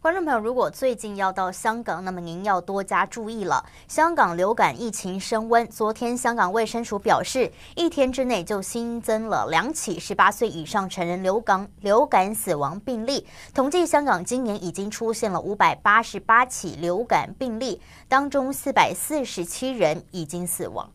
观众朋友，如果最近要到香港，那么您要多加注意了。香港流感疫情升温，昨天香港卫生署表示，一天之内就新增了两起十八岁以上成人流感流感死亡病例。统计，香港今年已经出现了五百八十八起流感病例，当中四百四十七人已经死亡。